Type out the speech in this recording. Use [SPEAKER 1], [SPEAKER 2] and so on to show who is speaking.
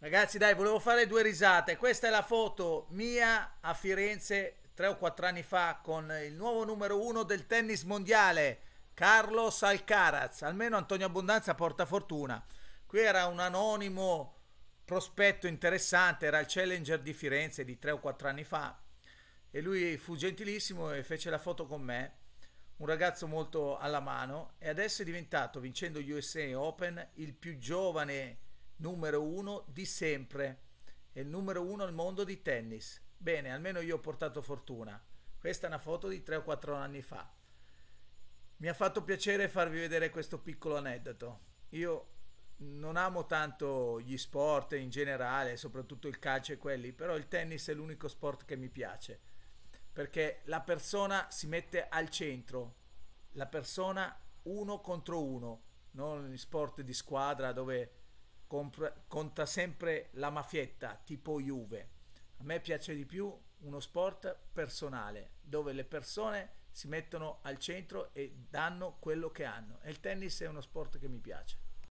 [SPEAKER 1] Ragazzi, dai, volevo fare due risate. Questa è la foto mia a Firenze tre o quattro anni fa con il nuovo numero uno del tennis mondiale, Carlos Alcaraz. Almeno Antonio Abbondanza porta fortuna. Qui era un anonimo prospetto interessante, era il challenger di Firenze di tre o quattro anni fa. E lui fu gentilissimo e fece la foto con me. Un ragazzo molto alla mano e adesso è diventato, vincendo USA Open, il più giovane numero uno di sempre, e il numero uno al mondo di tennis. Bene, almeno io ho portato fortuna. Questa è una foto di 3 o 4 anni fa. Mi ha fatto piacere farvi vedere questo piccolo aneddoto. Io non amo tanto gli sport in generale, soprattutto il calcio e quelli, però il tennis è l'unico sport che mi piace, perché la persona si mette al centro, la persona uno contro uno, non sport di squadra dove compra, conta sempre la mafietta tipo Juve. A me piace di più uno sport personale dove le persone si mettono al centro e danno quello che hanno. E il tennis è uno sport che mi piace.